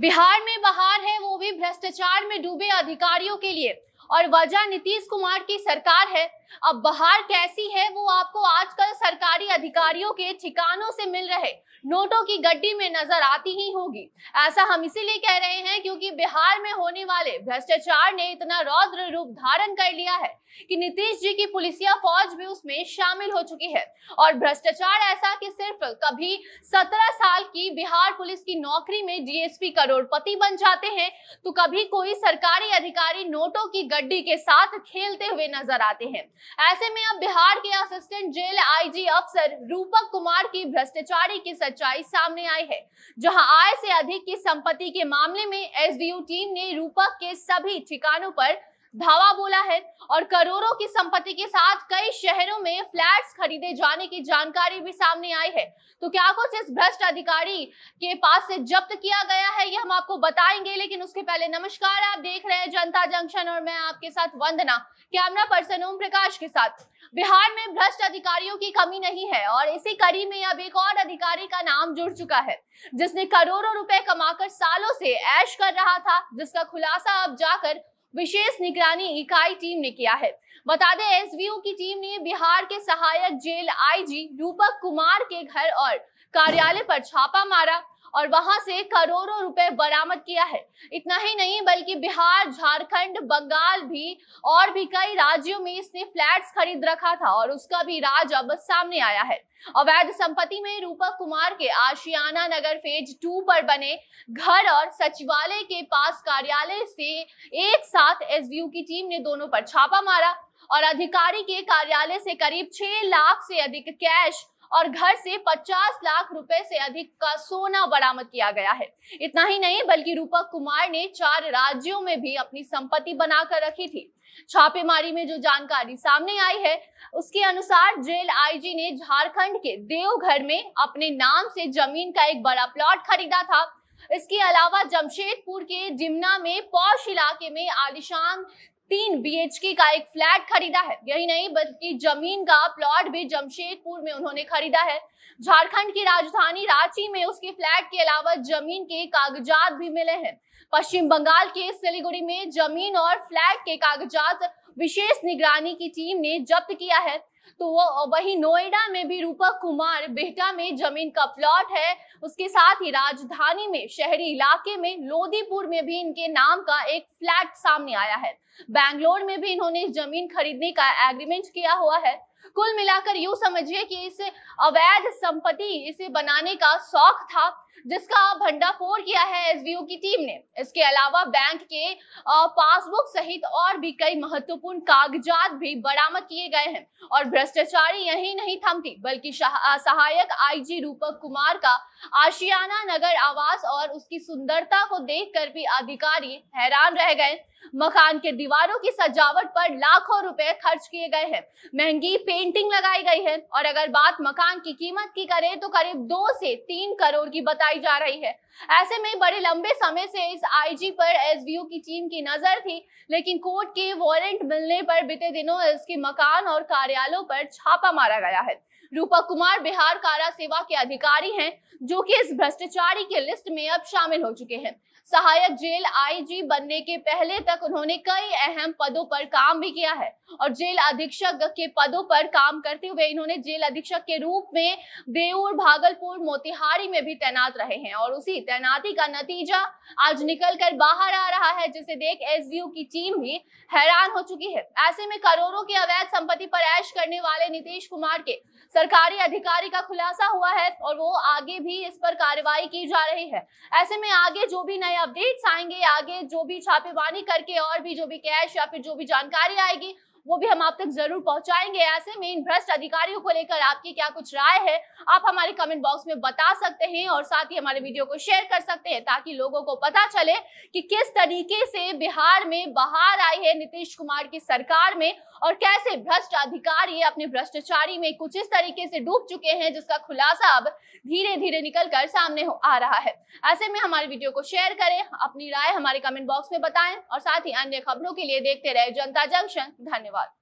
बिहार में बहार है वो भी भ्रष्टाचार में डूबे अधिकारियों के लिए और वजह नीतीश कुमार की सरकार है अब बाहर कैसी है वो आपको आजकल सरकारी अधिकारियों के ठिकानों से मिल रहे नोटों की गड्डी में नजर आती ही होगी ऐसा हम इसीलिए कह रहे हैं क्योंकि बिहार में होने वाले भ्रष्टाचार ने इतना रौद्र रूप धारण कर लिया है कि नीतीश जी की पुलिसिया फौज भी उसमें शामिल हो चुकी है और भ्रष्टाचार ऐसा कि सिर्फ कभी सत्रह साल की बिहार पुलिस की नौकरी में डीएसपी करोड़पति बन जाते हैं तो कभी कोई सरकारी अधिकारी नोटों की गड्डी के साथ खेलते हुए नजर आते हैं ऐसे में अब बिहार के असिस्टेंट जेल आईजी अफसर रूपक कुमार की भ्रष्टाचारी की सच्चाई सामने आई है जहां आय से अधिक की संपत्ति के मामले में एसडीयू टीम ने रूपक के सभी ठिकानों पर धावा बोला है और करोड़ों की संपत्ति के साथ कई शहरों में फ्लैट्स खरीदे जाने की जानकारी भी सामने आई है तो क्या कुछ इस भ्रष्ट अधिकारी के पास से जब्त किया गया है ये हम आपको बताएंगे लेकिन उसके पहले नमस्कार आप देख रहे हैं जनता जंक्शन और मैं आपके साथ वंदना कैमरा पर्सन ओम प्रकाश के साथ बिहार में भ्रष्ट अधिकारियों की कमी नहीं है और इसी कड़ी में अब एक और अधिकारी का नाम जुड़ चुका है जिसने करोड़ों रुपए कमाकर सालों से ऐश कर रहा था जिसका खुलासा अब जाकर विशेष निगरानी इकाई टीम ने किया है बता दें एसवीओ की टीम ने बिहार के सहायक जेल आईजी रूपक कुमार के घर और कार्यालय पर छापा मारा और वहां से करोड़ों रुपए बरामद किया है इतना ही नहीं बल्कि बिहार झारखंड बंगाल भी और भी कई राज्यों में इसने फ्लैट्स खरीद रखा था और उसका भी राज अब सामने आया है अवैध संपत्ति में रूपक कुमार के आशियाना नगर फेज टू पर बने घर और सचिवालय के पास कार्यालय से एक साथ एस की टीम ने दोनों पर छापा मारा और अधिकारी के कार्यालय से करीब छह लाख से अधिक कैश और घर से 50 लाख रुपए से अधिक का सोना बरामद किया गया है इतना ही नहीं बल्कि रूपक कुमार ने चार राज्यों में भी अपनी संपत्ति बनाकर रखी थी छापेमारी में जो जानकारी सामने आई है उसके अनुसार जेल आईजी ने झारखंड के देवघर में अपने नाम से जमीन का एक बड़ा प्लॉट खरीदा था इसके अलावा जमशेदपुर के जिमना में पौश इलाके में आलिशान तीन बीएचके का एक फ्लैट खरीदा है यही नहीं बल्कि जमीन का प्लॉट भी जमशेदपुर में उन्होंने खरीदा है झारखंड की राजधानी रांची में उसके फ्लैट के अलावा जमीन के कागजात भी मिले हैं पश्चिम बंगाल के सिलीगुड़ी में जमीन और फ्लैट के कागजात विशेष निगरानी की टीम ने जब्त किया है तो वो वही नोएडा में भी रूपक कुमार बेटा में जमीन का प्लॉट है उसके साथ ही राजधानी में शहरी इलाके में लोधीपुर में भी इनके नाम का एक फ्लैट सामने आया है बैंगलोर में भी इन्होंने जमीन खरीदने का एग्रीमेंट किया हुआ है कुल मिलाकर यूं समझिए कि इसे अवैध संपत्ति इसे बनाने का शौक था जिसका भंडाफोड़ किया है एसबीओ की टीम ने इसके अलावा बैंक के पासबुक सहित और भी कई महत्वपूर्ण कागजात भी बरामद किए गए हैं और भ्रष्टाचारी यही नहीं थमती बल्कि सहायक आईजी रूपक कुमार का आशियाना नगर आवास और उसकी सुंदरता को देखकर भी अधिकारी हैरान रह गए मकान के दीवारों की सजावट पर लाखों रुपए खर्च किए गए हैं महंगी पेंटिंग लगाई गई है और अगर बात मकान की कीमत की करें तो करीब दो से तीन करोड़ की बता बताई जा रही है ऐसे में बड़े लंबे समय से इस आईजी पर एसवीओ की टीम की नजर थी लेकिन कोर्ट के वारंट मिलने पर बीते दिनों इसके मकान और कार्यालयों पर छापा मारा गया है रूपा कुमार बिहार कारा सेवा के अधिकारी हैं जो कि इस भ्रष्टाचारी के लिस्ट में अब शामिल हो चुके हैं सहायक जेल आईजी बनने के पहले तक उन्होंने कई अहम पदों पर काम भी किया है और जेल अधीक्षक के पदों पर काम करते हुए इन्होंने जेल अधीक्षक के रूप में देऊर भागलपुर मोतिहारी में भी तैनात तैनात रहे हैं और उसी तैनाती का नतीजा आज निकल कर बाहर आ रहा है जिसे देख एस की टीम भी हैरान हो चुकी है ऐसे में करोड़ों की अवैध संपत्ति पर ऐश करने वाले नीतीश कुमार के सरकारी अधिकारी का खुलासा हुआ है और वो आगे भी इस पर कार्रवाई की जा रही है ऐसे में आगे जो भी नए अपडेट्स आएंगे आगे जो भी छापेमारी करके और भी जो भी कैश या फिर जो भी जानकारी आएगी वो भी हम आप तक जरूर पहुंचाएंगे ऐसे में इन भ्रष्ट अधिकारियों को लेकर आपकी क्या कुछ राय है आप हमारे कमेंट बॉक्स में बता सकते हैं और साथ ही हमारे वीडियो को शेयर कर सकते हैं ताकि लोगों को पता चले कि किस तरीके से बिहार में बाहर आई है नीतीश कुमार की सरकार में और कैसे भ्रष्ट अधिकारी अपने भ्रष्टाचारी में कुछ इस तरीके से डूब चुके हैं जिसका खुलासा अब धीरे धीरे निकल कर सामने आ रहा है ऐसे में हमारे वीडियो को शेयर करें अपनी राय हमारे कमेंट बॉक्स में बताएं और साथ ही अन्य खबरों के लिए देखते रहे जनता जंक्शन धन्यवाद ধন্যবাদ